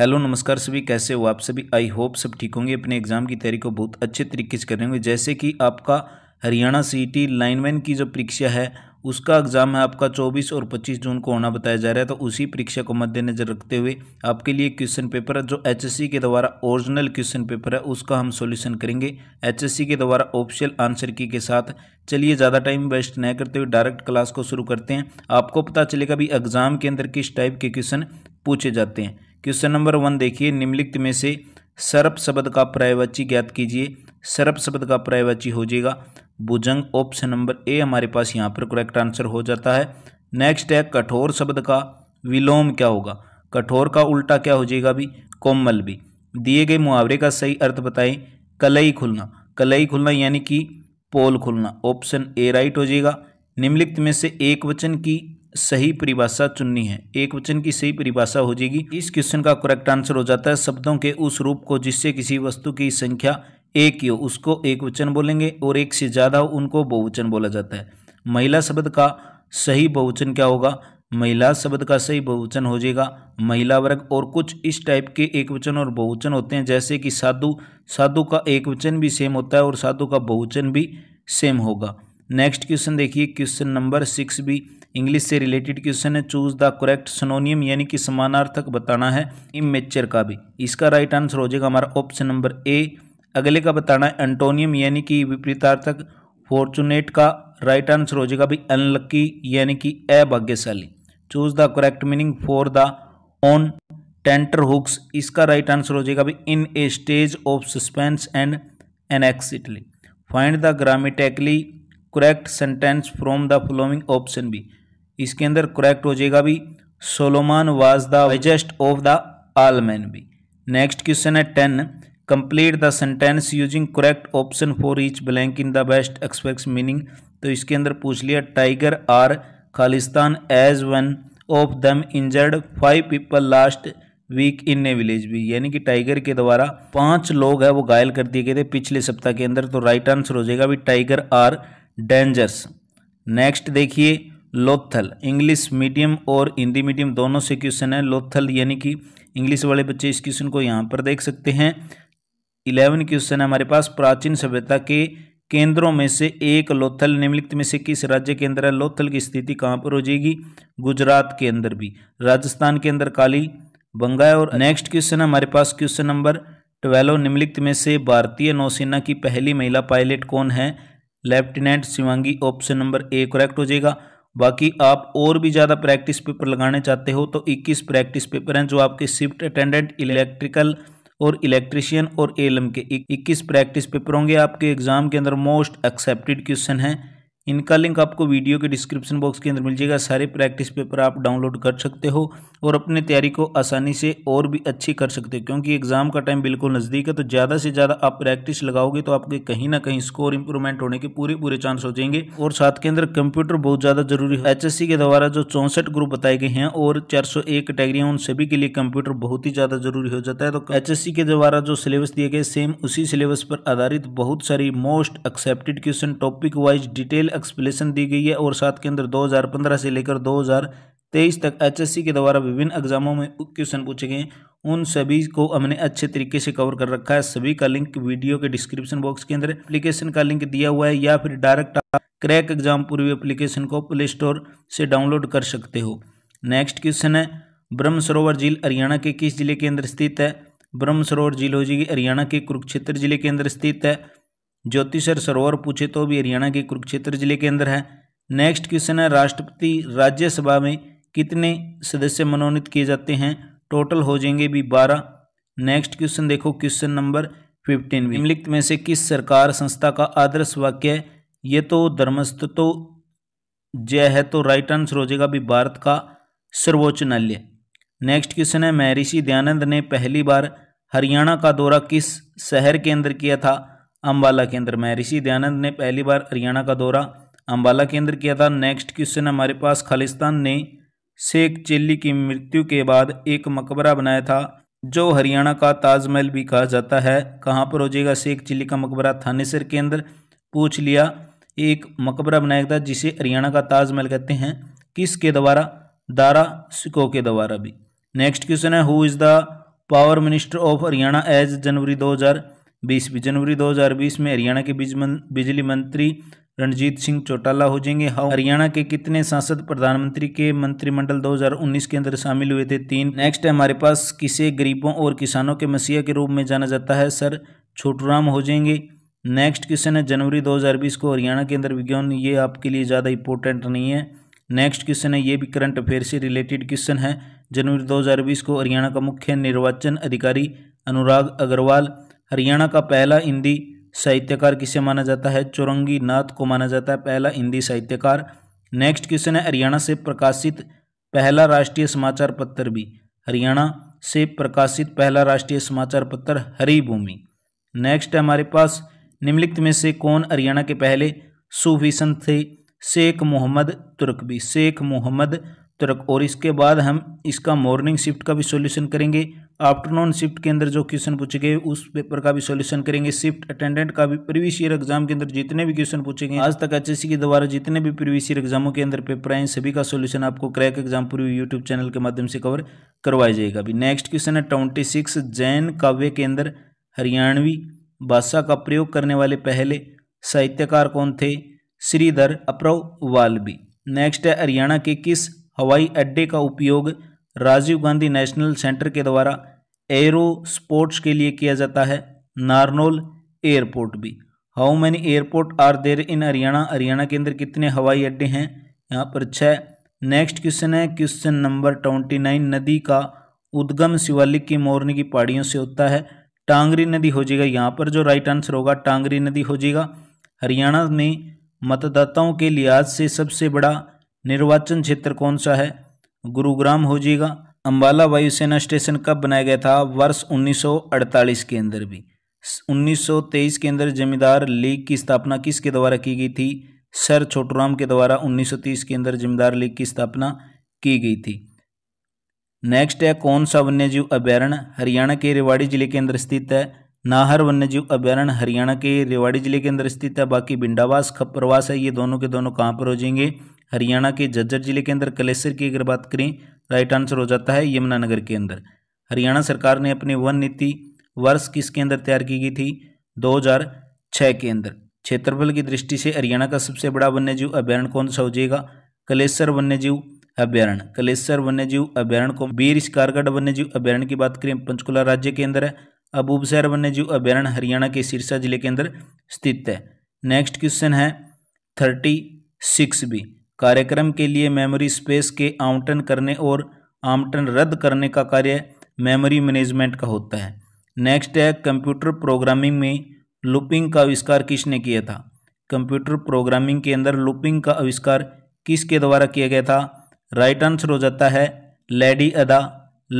hello नमस्कार सभी कैसे हो आप सभी आई होप सब ठीक होंगे अपने एग्ज़ाम की तैयारी को बहुत अच्छे तरीके से करेंगे जैसे कि आपका हरियाणा सीटी लाइनमैन की जो परीक्षा है उसका एग्ज़ाम है आपका 24 और 25 जून को होना बताया जा रहा है तो उसी परीक्षा को मद्देनजर रखते हुए आपके लिए क्वेश्चन पेपर है जो एच के द्वारा ओरिजिनल क्वेश्चन पेपर है उसका हम सोल्यूशन करेंगे एच के द्वारा ऑप्शियल आंसर की के साथ चलिए ज़्यादा टाइम वेस्ट न करते हुए डायरेक्ट क्लास को शुरू करते हैं आपको पता चलेगा भी एग्ज़ाम के अंदर किस टाइप के क्वेश्चन पूछे जाते हैं क्वेश्चन नंबर वन देखिए निम्नलिखित में से सर्प शब्द का पर्यायवाची ज्ञात कीजिए सर्प शब्द का पर्यायवाची हो जाएगा भुजंग ऑप्शन नंबर ए हमारे पास यहाँ पर करेक्ट आंसर हो जाता है नेक्स्ट है कठोर शब्द का विलोम क्या होगा कठोर का उल्टा क्या हो जाएगा भी कोमल भी दिए गए मुहावरे का सही अर्थ बताएं कलई खुलना कलई खुलना यानी कि पोल खुलना ऑप्शन ए राइट हो जाएगा निम्नलिखित में से एक वचन की सही परिभाषा चुननी है एक वचन की सही परिभाषा हो जाएगी इस क्वेश्चन का करेक्ट आंसर हो जाता है शब्दों के उस रूप को जिससे किसी वस्तु की संख्या एक ही हो उसको एक वचन बोलेंगे और एक से ज़्यादा हो उनको बहुवचन बोला जाता है महिला शब्द का सही बहुवचन क्या होगा महिला शब्द का सही बहुवचन हो जाएगा महिला वर्ग और कुछ इस टाइप के एक वचन और बहुवचन होते हैं जैसे कि साधु साधु का एक वचन भी सेम होता है और साधु का बहुवचन भी सेम होगा नेक्स्ट क्वेश्चन देखिए क्वेश्चन नंबर सिक्स भी इंग्लिश से रिलेटेड क्वेश्चन है चूज द करेक्ट सोनोनियम यानी कि समानार्थक बताना है इमेचर का भी इसका राइट आंसर हो जाएगा हमारा ऑप्शन नंबर ए अगले का बताना है एंटोनियम यानी कि विपरीतार्थक फॉर्चुनेट का राइट आंसर हो जाएगा भी अनलक्की यानी कि अभाग्यशाली choose the correct meaning for the on tenterhooks इसका राइट आंसर हो जाएगा भी in a stage of suspense and anxiety find the grammatically correct sentence from the following option B इसके अंदर करेक्ट हो जाएगा भी Solomon was the wisest of the all man भी नेक्स्ट क्वेश्चन है ten complete the sentence using correct option for each blank in the best expect meaning तो इसके अंदर पूछ लिया Tiger are Khalistan has one of them injured five people last week in a village भी यानी कि tiger के द्वारा पांच लोग हैं वो घायल कर दिए गए थे पिछले सप्ताह के अंदर तो राइट आंसर हो जाएगा भी टाइगर आर डेंजर्स नेक्स्ट देखिए लोथल इंग्लिश मीडियम और हिंदी मीडियम दोनों से क्वेश्चन है लोथल यानी कि इंग्लिश वाले बच्चे इस क्वेश्चन को यहाँ पर देख सकते हैं इलेवन क्वेश्चन है हमारे पास प्राचीन सभ्यता के केंद्रों में से एक लोथल निम्नलिखित में से किस राज्य के अंदर है लोथल की स्थिति कहाँ पर हो जाएगी गुजरात के अंदर भी राजस्थान के अंदर काली बंगा और नेक्स्ट क्वेश्चन है हमारे पास क्वेश्चन नंबर ट्वेल्व निम्नलिखित में से भारतीय नौसेना की पहली महिला पायलट कौन है lieutenant Shivangi option number A correct हो जाएगा बाकी आप और भी ज़्यादा प्रैक्टिस पेपर लगाने चाहते हो तो 21 प्रैक्टिस पेपर हैं जो आपके शिफ्ट अटेंडेंट इलेक्ट्रिकल और इलेक्ट्रिशियन और एलम के 21 प्रैक्टिस पेपर होंगे आपके एग्जाम के अंदर मोस्ट एक्सेप्टेड क्वेश्चन हैं इनका लिंक आपको वीडियो के डिस्क्रिप्शन बॉक्स के अंदर मिल जाएगा सारे प्रैक्टिस पेपर आप डाउनलोड कर सकते हो और अपनी तैयारी को आसानी से और भी अच्छी कर सकते हो क्योंकि एग्जाम का टाइम बिल्कुल नज़दीक है तो ज़्यादा से ज़्यादा आप प्रैक्टिस लगाओगे तो आपके कहीं ना कहीं स्कोर इंप्रूवमेंट होने के पूरे पूरे चांस हो जाएंगे और साथ के अंदर कंप्यूटर बहुत ज़्यादा जरूरी है एच के द्वारा जो चौंसठ ग्रुप बताए गए हैं और चार सौ एक उन सभी के लिए कंप्यूटर बहुत ही ज़्यादा जरूरी हो जाता है तो एच के द्वारा जो सिलेबस दिए गए सेम उसी सिलेबस पर आधारित बहुत सारी most accepted question topic wise detail explanation दी गई है और साथ के अंदर 2015 से लेकर 2023 तक एचएससी के द्वारा विभिन्न एग्जामों में क्वेश्चन पूछे गए उन सभी को हमने अच्छे तरीके से कवर कर रखा है सभी का लिंक वीडियो के डिस्क्रिप्शन बॉक्स के अंदर एप्लीकेशन का लिंक दिया हुआ है या फिर direct Crack Exam Purvi application को प्ले स्टोर से डाउनलोड कर सकते हो नेक्स्ट क्वेश्चन है ब्रह्म सरोवर झील हरियाणा के किस जिले के अंदर स्थित है ब्रह्म सरोवर झील हो जाएगी हरियाणा के कुरुक्षेत्र जिले के अंदर स्थित है ज्योतिषर सरोवर पूछे तो भी हरियाणा के कुरुक्षेत्र जिले के अंदर है नेक्स्ट क्वेश्चन है राष्ट्रपति राज्यसभा में कितने सदस्य मनोनीत किए जाते हैं टोटल हो जाएंगे भी बारह नेक्स्ट क्वेश्चन देखो क्वेश्चन नंबर फिफ्टीन निम्नलिखित में से किस सरकार संस्था का आदर्श वाक्य है ये तो धर्मस्थ तो जय है तो राइट आंसर हो जाएगा भी भारत का सर्वोच्च न्यायालय नेक्स्ट क्वेश्चन है महर्षि दयानंद ने पहली बार हरियाणा का दौरा किस शहर के अंदर किया था अम्बाला केंद्र में ऋषि दयानंद ने पहली बार हरियाणा का दौरा अम्बाला केंद्र किया था नेक्स्ट क्वेश्चन हमारे पास खालिस्तान ने शेख चिल्ली की मृत्यु के बाद एक मकबरा बनाया था जो हरियाणा का ताजमहल भी कहा जाता है कहाँ पर हो जाएगा शेख चिल्ली का मकबरा थानेसर केंद्र पूछ लिया एक मकबरा बनाया था जिसे हरियाणा का ताजमहल कहते हैं किसके द्वारा दारा सिको के द्वारा भी नेक्स्ट क्वेश्चन है who is the power minister of Haryana as जनवरी हज़ार बीसवीं जनवरी 2020 में हरियाणा के बिजली मंत्री रणजीत सिंह चौटाला हो जाएंगे हाँ, हरियाणा के कितने सांसद प्रधानमंत्री के मंत्रिमंडल 2019 के अंदर शामिल हुए थे तीन नेक्स्ट है हमारे पास किसे गरीबों और किसानों के मसीहा के रूप में जाना जाता है सर छोटूराम हो जाएंगे नेक्स्ट क्वेश्चन है जनवरी 2020 को हरियाणा के अंदर विज्ञान ये आपके लिए ज़्यादा इंपॉर्टेंट नहीं है नेक्स्ट क्वेश्चन है ये भी करंट अफेयर से रिलेटेड क्वेश्चन है जनवरी दो को हरियाणा का मुख्य निर्वाचन अधिकारी अनुराग अग्रवाल हरियाणा का पहला हिंदी साहित्यकार किसे माना जाता है चौरंगी नाथ को माना जाता है पहला हिंदी साहित्यकार नेक्स्ट क्वेश्चन है हरियाणा से प्रकाशित पहला राष्ट्रीय समाचार पत्र भी हरियाणा से प्रकाशित पहला राष्ट्रीय समाचार पत्र भूमि नेक्स्ट है हमारे पास निम्नलिखित में से कौन हरियाणा के पहले संत थे शेख मोहम्मद तुर्क भी शेख मोहम्मद तुर्क और इसके बाद हम इसका मॉर्निंग शिफ्ट का भी सॉल्यूशन करेंगे आफ्टरनून शिफ्ट के अंदर जो क्वेश्चन पूछे गए उस पेपर का भी सॉल्यूशन करेंगे शिफ्ट अटेंडेंट का भी प्रीवियस ईयर एग्जाम के अंदर जितने भी क्वेश्चन पूछे गए आज तक एचएससी के द्वारा जितने भी प्रीवियस ईयर एग्जामों के अंदर पेपर आए सभी का सोल्यूशन आपको क्रैक एग्जाम पूरी यूट्यूब चैनल के माध्यम से कवर करवाया जाएगा अभी नेक्स्ट क्वेश्चन है ट्वेंटी सिक्स जैन काव्य के अंदर हरियाणवी भाषा का प्रयोग करने वाले पहले साहित्यकार कौन थे श्रीधर अप्रव वाल्बी नेक्स्ट है हरियाणा के किस हवाई अड्डे का उपयोग राजीव गांधी नेशनल सेंटर के द्वारा एरो स्पोर्ट्स के लिए किया जाता है नारनोल एयरपोर्ट भी how many airport are there in Haryana Haryana के अंदर कितने हवाई अड्डे हैं यहाँ पर छः नेक्स्ट क्वेश्चन है क्वेश्चन नंबर ट्वेंटी नाइन नदी का उद्गम शिवालिक की मोरनी की पहाड़ियों से होता है टांगरी नदी हो जाएगा यहाँ पर जो राइट आंसर होगा टांगरी नदी हो जाएगा हरियाणा में मतदाताओं के लिहाज से सबसे बड़ा निर्वाचन क्षेत्र कौन सा है गुरुग्राम हो जाएगा अम्बाला वायुसेना स्टेशन कब बनाया गया था वर्ष 1948 के अंदर भी 1923 के अंदर जमींदार लीग की स्थापना किसके द्वारा की गई थी सर छोटूराम के द्वारा 1930 के अंदर जमींदार लीग की स्थापना की गई थी नेक्स्ट है कौन सा वन्यजीव अभ्यारण्य हरियाणा के रेवाड़ी जिले के अंदर स्थित है नाहर वन्यजीव अभ्यारण्य हरियाणा के रेवाड़ी जिले के अंदर स्थित है बाकी बिंडावास खपरवास है ये दोनों के दोनों कहाँ पर हो जाएंगे हरियाणा के झज्जर जिले के अंदर कलेसर की अगर बात करें राइट आंसर हो जाता है यमुनानगर के अंदर हरियाणा सरकार ने अपनी वन नीति वर्ष किसके अंदर तैयार की गई थी 2006 के अंदर क्षेत्रफल की दृष्टि से हरियाणा का सबसे बड़ा वन्यजीव अभ्यारण्य कौन सा हो जाएगा कलेसर वन्यजीव अभ्यारण कलेसर वन्यजीव अभ्यारण्य को बीर स्कारगढ़ वन्यजीव अभ्यारण्य की बात करें पंचकुला राज्य के अंदर है अबूब शहर वन्यजीव अभ्यारण्य हरियाणा के सिरसा जिले के अंदर स्थित है नेक्स्ट क्वेश्चन है थर्टी सिक्स बी कार्यक्रम के लिए मेमोरी स्पेस के आवंटन करने और आवंटन रद्द करने का कार्य मेमोरी मैनेजमेंट का होता है नेक्स्ट है कंप्यूटर प्रोग्रामिंग में लूपिंग का आविष्कार किसने किया था कंप्यूटर प्रोग्रामिंग के अंदर लूपिंग का आविष्कार किसके द्वारा किया गया था राइट आंसर हो जाता है लेडी अदा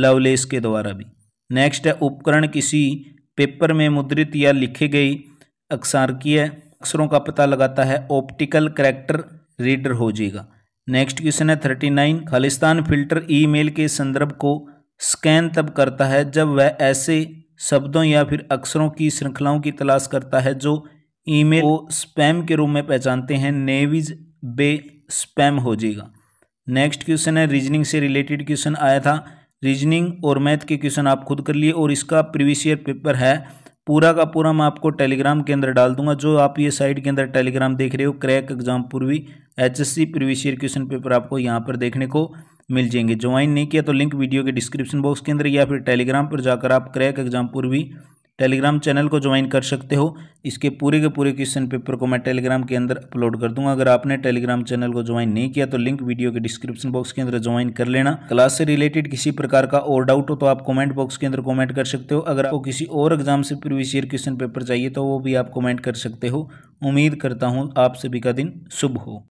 लवलेस के द्वारा भी नेक्स्ट है उपकरण किसी पेपर में मुद्रित या लिखी गई अक्षारकीय अक्षरों का पता लगाता है ऑप्टिकल करैक्टर रीडर हो जाएगा नेक्स्ट क्वेश्चन है thirty nine Khalistan filter email के संदर्भ को स्कैन तब करता है जब वह ऐसे शब्दों या फिर अक्षरों की श्रृंखलाओं की तलाश करता है जो ईमेल को स्पैम के रूप में पहचानते हैं नेविज बे स्पैम हो जाएगा नेक्स्ट क्वेश्चन है रीजनिंग से रिलेटेड क्वेश्चन आया था रीजनिंग और मैथ के क्वेश्चन आप खुद कर लिए और इसका प्रीवियस ईयर पेपर है पूरा का पूरा मैं आपको टेलीग्राम के अंदर डाल दूंगा जो आप ये साइट के अंदर टेलीग्राम देख रहे हो Crack Exam Purvi HSC previous year question paper आपको यहाँ पर देखने को मिल जाएंगे ज्वाइन नहीं किया तो लिंक वीडियो के डिस्क्रिप्शन बॉक्स के अंदर या फिर टेलीग्राम पर जाकर आप Crack Exam Purvi Telegram channel को ज्वाइन कर सकते हो इसके पूरे के पूरे क्वेश्चन पेपर को मैं टेलीग्राम के अंदर अपलोड कर दूंगा अगर आपने टेलीग्राम चैनल को ज्वाइन नहीं किया तो लिंक वीडियो के डिस्क्रिप्शन बॉक्स के अंदर ज्वाइन कर लेना क्लास से रिलेटेड किसी प्रकार का और डाउट हो तो आप कमेंट बॉक्स के अंदर कॉमेंट कर सकते हो अगर आपको किसी और एग्जाम से प्रीवियस ईयर क्वेश्चन पेपर चाहिए तो वो भी आप कॉमेंट कर सकते हो उम्मीद करता हूँ आप सभी का दिन शुभ हो